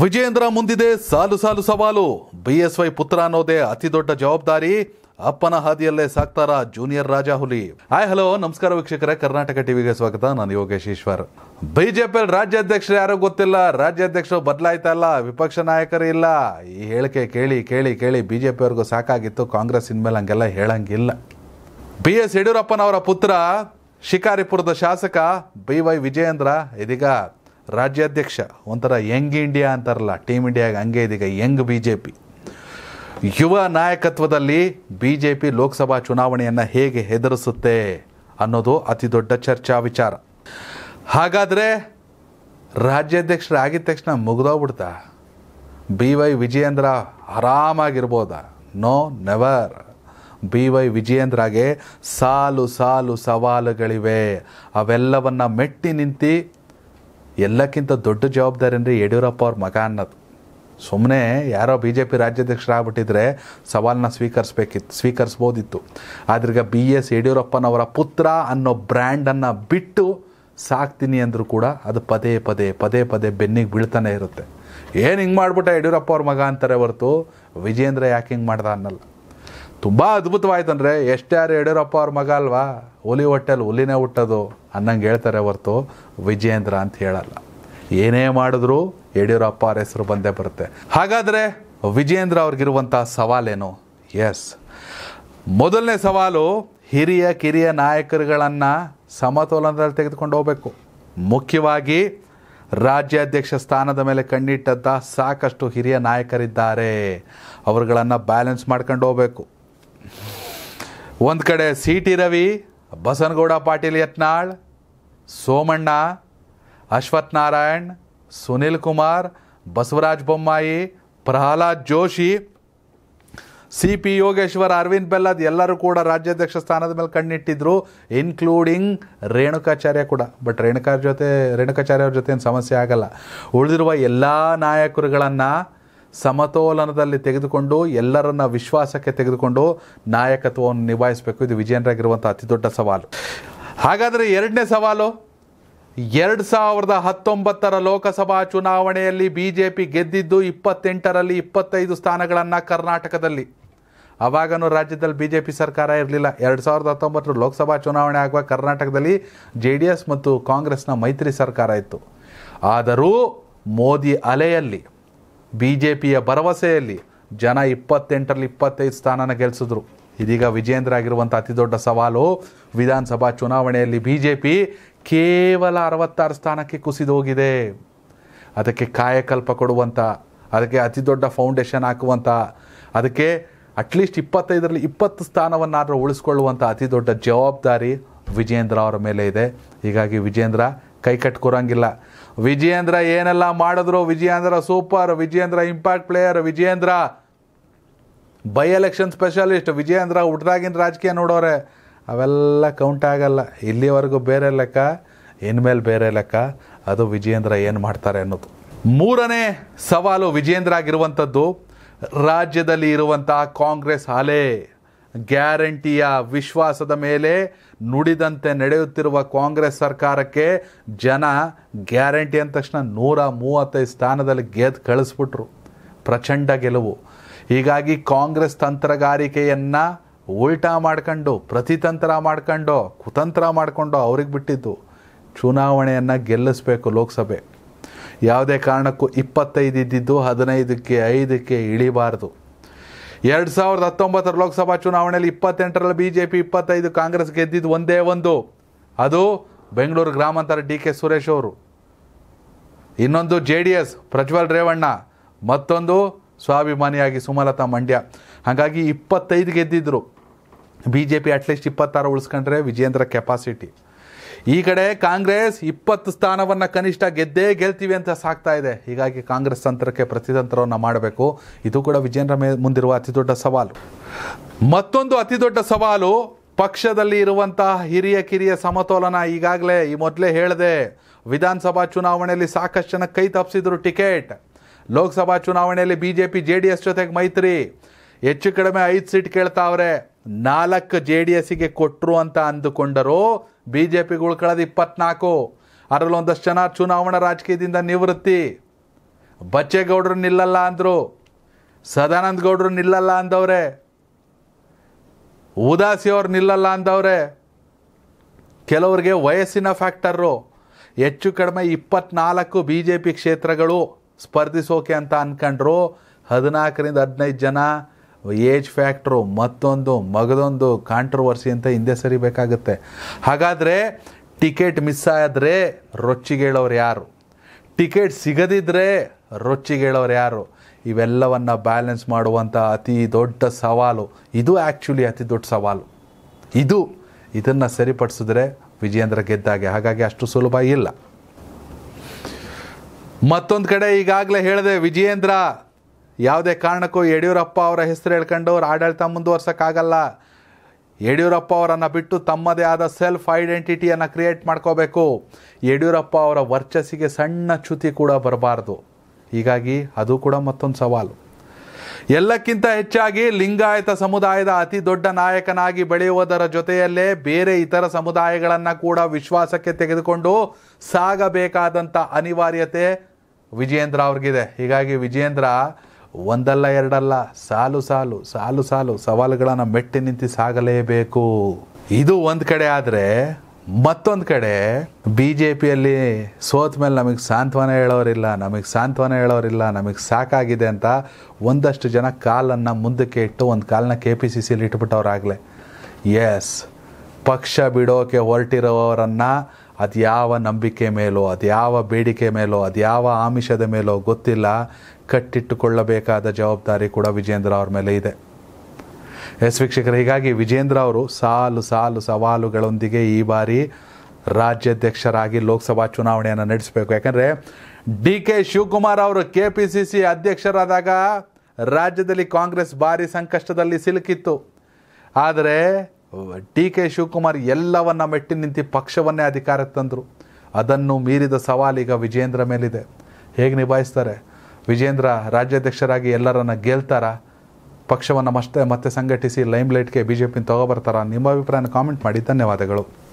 ವಿಜೇಂದ್ರ ಮುಂದಿದೆ ಸಾಲು ಸಾಲು ಸವಾಲು ಬಿಎಸ್ವೈ ಪುತ್ರ ಅನ್ನೋದೇ ಅತಿ ದೊಡ್ಡ ಜವಾಬ್ದಾರಿ ಅಪ್ಪನ ಹಾದಿಯಲ್ಲೇ ಸಾಕ್ತಾರ ಜೂನಿಯರ್ ರಾಜಾ ಹುಲಿ ಹಾಯ್ ಹಲೋ ನಮಸ್ಕಾರ ವೀಕ್ಷಕರೇ ಕರ್ನಾಟಕ ಟಿವಿಗೆ ಸ್ವಾಗತ ನಾನು ಯೋಗೇಶ್ ಈಶ್ವರ್ ಬಿಜೆಪಿ ರಾಜ್ಯಾಧ್ಯಕ್ಷರು ಯಾರು ಗೊತ್ತಿಲ್ಲ ರಾಜ್ಯಾಧ್ಯಕ್ಷರು ಬದಲಾಯ್ತಾ ಇಲ್ಲ ವಿಪಕ್ಷ ನಾಯಕರು ಇಲ್ಲ ಈ ಹೇಳಿಕೆ ಕೇಳಿ ಕೇಳಿ ಕೇಳಿ ಅವ್ರಿಗೂ ಸಾಕಾಗಿತ್ತು ಕಾಂಗ್ರೆಸ್ ಇನ್ಮೇಲೆ ಹಂಗೆಲ್ಲ ಹೇಳಂಗಿಲ್ಲ ಬಿ ಎಸ್ ಯಡಿಯೂರಪ್ಪನವರ ಪುತ್ರ ಶಿಕಾರಿಪುರದ ಶಾಸಕ ಬಿ ವೈ ವಿಜಯೇಂದ್ರ ಇದೀಗ ರಾಜ್ಯಾಧ್ಯಕ್ಷ ಒಂಥರ ಯಂಗ್ ಇಂಡಿಯಾ ಅಂತಾರಲ್ಲ ಟೀಮ್ ಇಂಡಿಯಾಗೆ ಹಂಗೆ ಇದೀಗ ಯಂಗ್ ಬಿ ಜೆ ಪಿ ಯುವ ನಾಯಕತ್ವದಲ್ಲಿ ಬಿ ಜೆ ಪಿ ಲೋಕಸಭಾ ಚುನಾವಣೆಯನ್ನು ಹೇಗೆ ಹೆದರಿಸುತ್ತೆ ಅನ್ನೋದು ಅತಿ ದೊಡ್ಡ ಚರ್ಚಾ ವಿಚಾರ ಹಾಗಾದರೆ ರಾಜ್ಯಾಧ್ಯಕ್ಷರು ಆಗಿದ ತಕ್ಷಣ ಮುಗಿದೋಗ್ಬಿಡ್ತಾ ಬಿ ವೈ ವಿಜಯೇಂದ್ರ ಆರಾಮಾಗಿರ್ಬೋದಾ ನೋ ನೆವರ್ ಬಿ ವೈ ವಿಜಯೇಂದ್ರಾಗೆ ಸಾಲು ಸಾಲು ಸವಾಲುಗಳಿವೆ ಅವೆಲ್ಲವನ್ನು ಮೆಟ್ಟಿ ನಿಂತು ಎಲ್ಲಕ್ಕಿಂತ ದೊಡ್ಡ ಜವಾಬ್ದಾರಿ ಅಂದರೆ ಯಡಿಯೂರಪ್ಪ ಅವ್ರ ಮಗ ಅನ್ನೋದು ಸುಮ್ಮನೆ ಯಾರೋ ಬಿ ಜೆ ಪಿ ರಾಜ್ಯಾಧ್ಯಕ್ಷರಾಗ್ಬಿಟ್ಟಿದ್ರೆ ಸವಾಲನ್ನ ಸ್ವೀಕರಿಸ್ಬೇಕಿತ್ತು ಸ್ವೀಕರಿಸ್ಬೋದಿತ್ತು ಆದ್ರೀಗ ಬಿ ಎಸ್ ಯಡಿಯೂರಪ್ಪನವರ ಪುತ್ರ ಅನ್ನೋ ಬ್ರ್ಯಾಂಡನ್ನು ಬಿಟ್ಟು ಸಾಕ್ತೀನಿ ಅಂದರೂ ಕೂಡ ಅದು ಪದೇ ಪದೇ ಪದೇ ಪದೇ ಬೆನ್ನಿಗೆ ಬೀಳ್ತಾನೆ ಇರುತ್ತೆ ಏನು ಹಿಂಗೆ ಮಾಡಿಬಿಟ್ಟ ಯಡಿಯೂರಪ್ಪ ಅವ್ರ ಮಗ ಅಂತಾರೆ ಹೊರತು ವಿಜೇಂದ್ರ ಯಾಕೆ ಹಿಂಗೆ ಮಾಡ್ದ ಅನ್ನಲ್ಲ ತುಂಬ ಎಷ್ಟು ಎಷ್ಟ್ಯಾರು ಯಡಿಯೂರಪ್ಪ ಅವ್ರ ಮಗ ಅಲ್ವಾ ಹುಲಿ ಹೊಟ್ಟೆಲ್ ಹುಲಿನೇ ಹುಟ್ಟೋದು ಅನ್ನಂಗೆ ಹೇಳ್ತಾರೆ ಹೊರ್ತು ವಿಜಯೇಂದ್ರ ಅಂತ ಹೇಳಲ್ಲ ಏನೇ ಮಾಡಿದ್ರು ಯಡಿಯೂರಪ್ಪ ಅವ್ರ ಹೆಸರು ಬಂದೇ ಬರುತ್ತೆ ಹಾಗಾದರೆ ವಿಜಯೇಂದ್ರ ಅವ್ರಿಗಿರುವಂಥ ಸವಾಲೇನು ಎಸ್ ಮೊದಲನೇ ಸವಾಲು ಹಿರಿಯ ಕಿರಿಯ ನಾಯಕರುಗಳನ್ನು ಸಮತೋಲನದಲ್ಲಿ ತೆಗೆದುಕೊಂಡು ಹೋಗಬೇಕು ಮುಖ್ಯವಾಗಿ ರಾಜ್ಯಾಧ್ಯಕ್ಷ ಸ್ಥಾನದ ಮೇಲೆ ಕಣ್ಣಿಟ್ಟಂತ ಸಾಕಷ್ಟು ಹಿರಿಯ ನಾಯಕರಿದ್ದಾರೆ ಅವರುಗಳನ್ನು ಬ್ಯಾಲೆನ್ಸ್ ಮಾಡ್ಕೊಂಡು ಹೋಗಬೇಕು ಒಂದು ಕಡೆ C T Ravi Basanagouda Patil Yatnal Somanna Ashwath Narayan Sunil Kumar Basavaraj Bommai Pralhad Joshi C P Yogeshwar Aravind Bellad ಎಲ್ಲರೂ ಕೂಡ ರಾಜ್ಯಾಧ್ಯಕ್ಷ ಸ್ಥಾನದ ಮೇಲೆ ಕಣ್ಣಿಟ್ಟಿದ್ರು ಇನ್ಕ್ಲೂಡಿಂಗ್ ರೇಣುಕಾಚಾರ್ಯ ಕೂಡ ಬಟ್ ರೇಣುಕಾ ಜೊತೆ ರೇಣುಕಾಚಾರ್ಯ ಅವ್ರ ಜೊತೆ ಏನು ಸಮಸ್ಯೆ ಆಗಲ್ಲ ಉಳಿದಿರುವ ಎಲ್ಲ ನಾಯಕರುಗಳನ್ನು ಸಮತೋಲನದಲ್ಲಿ ತೆಗೆದುಕೊಂಡು ಎಲ್ಲರನ್ನ ವಿಶ್ವಾಸಕ್ಕೆ ತೆಗೆದುಕೊಂಡು ನಾಯಕತ್ವವನ್ನು ನಿಭಾಯಿಸಬೇಕು ಇದು ವಿಜಯನರಾಗಿರುವಂಥ ಅತಿ ದೊಡ್ಡ ಸವಾಲು ಹಾಗಾದರೆ ಎರಡನೇ ಸವಾಲು ಎರಡು ಸಾವಿರದ ಹತ್ತೊಂಬತ್ತರ ಲೋಕಸಭಾ ಚುನಾವಣೆಯಲ್ಲಿ ಬಿ ಜೆ ಪಿ ಗೆದ್ದಿದ್ದು ಇಪ್ಪತ್ತೆಂಟರಲ್ಲಿ ಇಪ್ಪತ್ತೈದು ಸ್ಥಾನಗಳನ್ನು ಕರ್ನಾಟಕದಲ್ಲಿ ಅವಾಗನೂ ರಾಜ್ಯದಲ್ಲಿ ಬಿ ಜೆ ಪಿ ಸರ್ಕಾರ ಇರಲಿಲ್ಲ ಎರಡು ಸಾವಿರದ ಹತ್ತೊಂಬತ್ತರ ಲೋಕಸಭಾ ಚುನಾವಣೆ ಆಗುವ ಕರ್ನಾಟಕದಲ್ಲಿ ಜೆ ಡಿ ಎಸ್ ಮತ್ತು ಕಾಂಗ್ರೆಸ್ನ ಮೈತ್ರಿ ಸರ್ಕಾರ ಇತ್ತು ಆದರೂ ಮೋದಿ ಅಲೆಯಲ್ಲಿ ಬಿ ಜೆ ಪಿಯ ಭರವಸೆಯಲ್ಲಿ ಜನ ಇಪ್ಪತ್ತೆಂಟರಲ್ಲಿ ಇಪ್ಪತ್ತೈದು ಸ್ಥಾನನ ಗೆಲ್ಲಿಸಿದ್ರು ಇದೀಗ ವಿಜೇಂದ್ರ ಆಗಿರುವಂಥ ದೊಡ್ಡ ಸವಾಲು ವಿಧಾನಸಭಾ ಚುನಾವಣೆಯಲ್ಲಿ ಬಿ ಜೆ ಪಿ ಕೇವಲ ಅರವತ್ತಾರು ಸ್ಥಾನಕ್ಕೆ ಹೋಗಿದೆ ಅದಕ್ಕೆ ಕಾಯಕಲ್ಪ ಕೊಡುವಂಥ ಅದಕ್ಕೆ ಅತಿ ದೊಡ್ಡ ಫೌಂಡೇಶನ್ ಹಾಕುವಂಥ ಅದಕ್ಕೆ ಅಟ್ಲೀಸ್ಟ್ ಇಪ್ಪತ್ತೈದರಲ್ಲಿ ಇಪ್ಪತ್ತು ಸ್ಥಾನವನ್ನಾದರೂ ಉಳಿಸ್ಕೊಳ್ಳುವಂಥ ಅತಿ ದೊಡ್ಡ ಜವಾಬ್ದಾರಿ ವಿಜೇಂದ್ರ ಅವರ ಮೇಲೆ ಇದೆ ಹೀಗಾಗಿ ವಿಜೇಂದ್ರ ಕೈ ಕಟ್ಕೊರಂಗಿಲ್ಲ ವಿಜಯೇಂದ್ರ ಏನೆಲ್ಲ ಮಾಡಿದ್ರು Vijayendra super Vijayendra impact player Vijayendra by election specialist Vijayendra ಹುಟ್ಟದಾಗಿನ ರಾಜಕೀಯ ನೋಡೋರೆ ಅವೆಲ್ಲ ಕೌಂಟ್ ಆಗಲ್ಲ ಇಲ್ಲಿವರೆಗೂ ಬೇರೆ ಲೆಕ್ಕ ಇನ್ಮೇಲೆ ಬೇರೆ ಲೆಕ್ಕ ಅದು ವಿಜಯೇಂದ್ರ ಏನು ಮಾಡ್ತಾರೆ ಅನ್ನೋದು ಮೂರನೇ ಸವಾಲು ವಿಜಯೇಂದ್ರ ಆಗಿರುವಂಥದ್ದು ರಾಜ್ಯದಲ್ಲಿ ಇರುವಂತಹ ಕಾಂಗ್ರೆಸ್ ಹಾಲೇ ಗ್ಯಾರಂಟಿಯ ವಿಶ್ವಾಸದ ಮೇಲೆ ನುಡಿದಂತೆ ನಡೆಯುತ್ತಿರುವ ಕಾಂಗ್ರೆಸ್ ಸರ್ಕಾರಕ್ಕೆ ಜನ ಗ್ಯಾರಂಟಿ ಅಂದ ತಕ್ಷಣ ನೂರ ಮೂವತ್ತೈದು ಸ್ಥಾನದಲ್ಲಿ ಗೆದ್ದು ಕಳಿಸ್ಬಿಟ್ರು ಪ್ರಚಂಡ ಗೆಲುವು ಹೀಗಾಗಿ ಕಾಂಗ್ರೆಸ್ ತಂತ್ರಗಾರಿಕೆಯನ್ನು ಉಲ್ಟಾ ಮಾಡ್ಕೊಂಡು ಪ್ರತಿತಂತ್ರ ಮಾಡ್ಕೊಂಡು ಕುತಂತ್ರ ಮಾಡಿಕೊಂಡು ಅವ್ರಿಗೆ ಬಿಟ್ಟಿದ್ದು ಚುನಾವಣೆಯನ್ನು ಗೆಲ್ಲಿಸಬೇಕು ಲೋಕಸಭೆ ಯಾವುದೇ ಕಾರಣಕ್ಕೂ ಇಪ್ಪತ್ತೈದು ಇದ್ದಿದ್ದು ಹದಿನೈದಕ್ಕೆ ಐದಕ್ಕೆ ಇಳಿಬಾರ್ದು ಎರಡು ಸಾವಿರದ ಹತ್ತೊಂಬತ್ತರ ಲೋಕಸಭಾ ಚುನಾವಣೆಯಲ್ಲಿ ಇಪ್ಪತ್ತೆಂಟರಲ್ಲಿ ಬಿ ಜೆ ಪಿ ಇಪ್ಪತ್ತೈದು ಕಾಂಗ್ರೆಸ್ ಗೆದ್ದಿದ್ದು ಒಂದೇ ಒಂದು ಅದು ಬೆಂಗಳೂರು ಗ್ರಾಮಾಂತರ ಡಿ ಕೆ ಸುರೇಶ್ ಅವರು ಇನ್ನೊಂದು J D S Prajwal Revanna ಮತ್ತೊಂದು ಸ್ವಾಭಿಮಾನಿಯಾಗಿ ಸುಮಲತಾ ಮಂಡ್ಯ ಹಾಗಾಗಿ ಇಪ್ಪತ್ತೈದು ಗೆದ್ದಿದ್ರು ಬಿ ಜೆ ಪಿ ಅಟ್ಲೀಸ್ಟ್ ಇಪ್ಪತ್ತಾರು ಉಳಿಸ್ಕೊಂಡ್ರೆ ವಿಜೇಂದ್ರ ಕೆಪಾಸಿಟಿ ಈ ಕಡೆ ಕಾಂಗ್ರೆಸ್ ಇಪ್ಪತ್ತು ಸ್ಥಾನವನ್ನು ಕನಿಷ್ಠ ಗೆದ್ದೇ ಗೆಲ್ತೀವಿ ಅಂತ ಸಾಕ್ತಾ ಇದೆ ಹೀಗಾಗಿ ಕಾಂಗ್ರೆಸ್ ತಂತ್ರಕ್ಕೆ ಪ್ರತಿತಂತ್ರವನ್ನು ಮಾಡಬೇಕು ಇದು ಕೂಡ ವಿಜಯನರ ಮೇ ಮುಂದಿರುವ ಅತಿ ದೊಡ್ಡ ಸವಾಲು ಮತ್ತೊಂದು ಅತಿ ದೊಡ್ಡ ಸವಾಲು ಪಕ್ಷದಲ್ಲಿ ಇರುವಂತಹ ಹಿರಿಯ ಕಿರಿಯ ಸಮತೋಲನ ಈಗಾಗಲೇ ಈ ಮೊದಲೇ ಹೇಳಿದೆ ವಿಧಾನಸಭಾ ಚುನಾವಣೆಯಲ್ಲಿ ಸಾಕಷ್ಟು ಜನ ಕೈ ತಪ್ಪಿಸಿದ್ರು ಟಿಕೆಟ್ ಲೋಕಸಭಾ ಚುನಾವಣೆಯಲ್ಲಿ B J P J D S ಜೊತೆಗೆ ಮೈತ್ರಿ ಹೆಚ್ಚು ಕಡಿಮೆ ಐದು ಸೀಟ್ ಕೇಳ್ತಾವ್ರೆ ನಾಲ್ಕು ಜೆ ಡಿ ಎಸ್ಸಿಗೆ ಕೊಟ್ಟರು ಅಂತ ಅಂದುಕೊಂಡರು ಬಿ ಜೆ ಪಿಗಳು ಕಳೆದ ಇಪ್ಪತ್ನಾಲ್ಕು ಅದರಲ್ಲಿ ಒಂದಷ್ಟು ಜನ ಚುನಾವಣಾ ರಾಜಕೀಯದಿಂದ ನಿವೃತ್ತಿ ಬಚ್ಚೇಗೌಡರು ನಿಲ್ಲಲ್ಲ ಅಂದರು ಸದಾನಂದ ಗೌಡರು ನಿಲ್ಲಲ್ಲ ಅಂದವ್ರೆ ಉದಾಸಿ ಅವರು ನಿಲ್ಲಲ್ಲ ಅಂದವ್ರೆ ಕೆಲವರಿಗೆ ವಯಸ್ಸಿನ ಫ್ಯಾಕ್ಟರು ಹೆಚ್ಚು ಕಡಿಮೆ ಇಪ್ಪತ್ನಾಲ್ಕು ಬಿ ಜೆ ಪಿ ಕ್ಷೇತ್ರಗಳು ಸ್ಪರ್ಧಿಸೋಕೆ ಅಂತ ಅಂದ್ಕೊಂಡ್ರು ಹದಿನಾಲ್ಕರಿಂದ ಹದಿನೈದು ಜನ ಏಜ್ ಫ್ಯಾಕ್ಟ್ರು ಮತ್ತೊಂದು ಮಗದೊಂದು ಕಾಂಟ್ರವರ್ಸಿ ಅಂತ ಹಿಂದೆ ಸರಿಬೇಕಾಗುತ್ತೆ ಹಾಗಾದರೆ ಟಿಕೆಟ್ ಮಿಸ್ ಆದರೆ ರೊಚ್ಚಿಗೇಳೋರು ಯಾರು ಟಿಕೆಟ್ ಸಿಗದಿದ್ದರೆ ರೊಚ್ಚಿಗೇಳೋರು ಯಾರು ಇವೆಲ್ಲವನ್ನು ಬ್ಯಾಲೆನ್ಸ್ ಮಾಡುವಂಥ ಅತಿ ದೊಡ್ಡ ಸವಾಲು ಇದು ಆ್ಯಕ್ಚುಲಿ ಅತಿ ದೊಡ್ಡ ಸವಾಲು ಇದು ಇದನ್ನು ಸರಿಪಡಿಸಿದ್ರೆ ವಿಜೇಂದ್ರ ಗೆದ್ದಾಗೆ ಹಾಗಾಗಿ ಅಷ್ಟು ಸುಲಭ ಇಲ್ಲ ಮತ್ತೊಂದು ಕಡೆ ಈಗಾಗಲೇ ಹೇಳಿದೆ ವಿಜಯೇಂದ್ರ ಯಾವುದೇ ಕಾರಣಕ್ಕೂ ಯಡಿಯೂರಪ್ಪ ಅವರ ಹೆಸರು ಹೇಳ್ಕೊಂಡು ಅವ್ರ ಆಡಳಿತ ಮುಂದುವರ್ಸೋಕ್ಕಾಗಲ್ಲ ಯಡಿಯೂರಪ್ಪ ಅವರನ್ನು ಬಿಟ್ಟು ತಮ್ಮದೇ ಆದ ಸೆಲ್ಫ್ ಐಡೆಂಟಿಟಿಯನ್ನು ಕ್ರಿಯೇಟ್ ಮಾಡ್ಕೋಬೇಕು ಯಡಿಯೂರಪ್ಪ ಅವರ ವರ್ಚಸ್ಸಿಗೆ ಸಣ್ಣ ಚ್ಯುತಿ ಕೂಡ ಬರಬಾರ್ದು ಹೀಗಾಗಿ ಅದು ಕೂಡ ಮತ್ತೊಂದು ಸವಾಲು ಎಲ್ಲಕ್ಕಿಂತ ಹೆಚ್ಚಾಗಿ ಲಿಂಗಾಯತ ಸಮುದಾಯದ ಅತಿ ದೊಡ್ಡ ನಾಯಕನಾಗಿ ಬೆಳೆಯುವುದರ ಜೊತೆಯಲ್ಲೇ ಬೇರೆ ಇತರ ಸಮುದಾಯಗಳನ್ನು ಕೂಡ ವಿಶ್ವಾಸಕ್ಕೆ ತೆಗೆದುಕೊಂಡು ಸಾಗಬೇಕಾದಂಥ ಅನಿವಾರ್ಯತೆ ವಿಜಯೇಂದ್ರ ಅವ್ರಿಗಿದೆ ಹೀಗಾಗಿ ವಿಜಯೇಂದ್ರ ಒಂದಲ್ಲ ಎರಡಲ್ಲ ಸಾಲು ಸಾಲು ಸಾಲು ಸಾಲು ಸವಾಲುಗಳನ್ನು ಮೆಟ್ಟಿ ನಿಂತು ಸಾಗಲೇಬೇಕು ಇದು ಒಂದು ಕಡೆ ಆದರೆ ಮತ್ತೊಂದು ಕಡೆ ಬಿ ಜೆ ಪಿಯಲ್ಲಿ ಸೋತ ಮೇಲೆ ನಮಗೆ ಸಾಂತ್ವನ ಹೇಳೋರಿಲ್ಲ ನಮಗೆ ಸಾಂತ್ವನ ಹೇಳೋರಿಲ್ಲ ನಮಗೆ ಸಾಕಾಗಿದೆ ಅಂತ ಒಂದಷ್ಟು ಜನ ಕಾಲನ್ನು ಮುಂದಕ್ಕೆ ಇಟ್ಟು ಒಂದು ಕಾಲನ್ನ ಕೆ ಪಿ ಸಿ ಸಿಲಿ ಇಟ್ಬಿಟ್ಟವ್ರಾಗಲೇ ಎಸ್ ಪಕ್ಷ ಬಿಡೋಕೆ ಹೊರಟಿರೋರನ್ನು ಅದು ಯಾವ ನಂಬಿಕೆ ಮೇಲೋ ಅದು ಯಾವ ಬೇಡಿಕೆ ಮೇಲೋ ಅದು ಯಾವ ಆಮಿಷದ ಮೇಲೋ ಗೊತ್ತಿಲ್ಲ ಕಟ್ಟಿಟ್ಟುಕೊಳ್ಳಬೇಕಾದ ಜವಾಬ್ದಾರಿ ಕೂಡ ವಿಜೇಂದ್ರ ಅವ್ರ ಮೇಲೆ ಇದೆ ಎಸ್ ವೀಕ್ಷಕರು ಹೀಗಾಗಿ ವಿಜೇಂದ್ರ ಅವರು ಸಾಲು ಸಾಲು ಸವಾಲುಗಳೊಂದಿಗೆ ಈ ಬಾರಿ ರಾಜ್ಯಾಧ್ಯಕ್ಷರಾಗಿ ಲೋಕಸಭಾ ಚುನಾವಣೆಯನ್ನು ನಡೆಸಬೇಕು ಯಾಕಂದರೆ ಡಿ ಕೆ ಶಿವಕುಮಾರ್ ಅವರು ಕೆ ಪಿ ಸಿ ಸಿ ಅಧ್ಯಕ್ಷರಾದಾಗ ರಾಜ್ಯದಲ್ಲಿ ಕಾಂಗ್ರೆಸ್ ಭಾರಿ ಸಂಕಷ್ಟದಲ್ಲಿ ಸಿಲುಕಿತ್ತು ಆದರೆ ಡಿ ಕೆ ಶಿವಕುಮಾರ್ ಎಲ್ಲವನ್ನ ಮೆಟ್ಟಿ ನಿಂತು ಪಕ್ಷವನ್ನೇ ಅಧಿಕಾರಕ್ಕೆ ತಂದರು ಅದನ್ನು ಮೀರಿದ ಸವಾಲು ಈಗ ವಿಜೇಂದ್ರ ಮೇಲಿದೆ ಹೇಗೆ ನಿಭಾಯಿಸ್ತಾರೆ ವಿಜೇಂದ್ರ ರಾಜ್ಯಾಧ್ಯಕ್ಷರಾಗಿ ಎಲ್ಲರನ್ನ ಗೆಲ್ತಾರ ಪಕ್ಷವನ್ನು ಮತ್ತೆ ಮತ್ತೆ ಸಂಘಟಿಸಿ ಲೈಮ್ಲೈಟ್ಗೆ ಬಿ ಜೆ ಪಿನ ತೊಗೊಬರ್ತಾರ ನಿಮ್ಮ ಅಭಿಪ್ರಾಯನ ಕಾಮೆಂಟ್ ಮಾಡಿ ಧನ್ಯವಾದಗಳು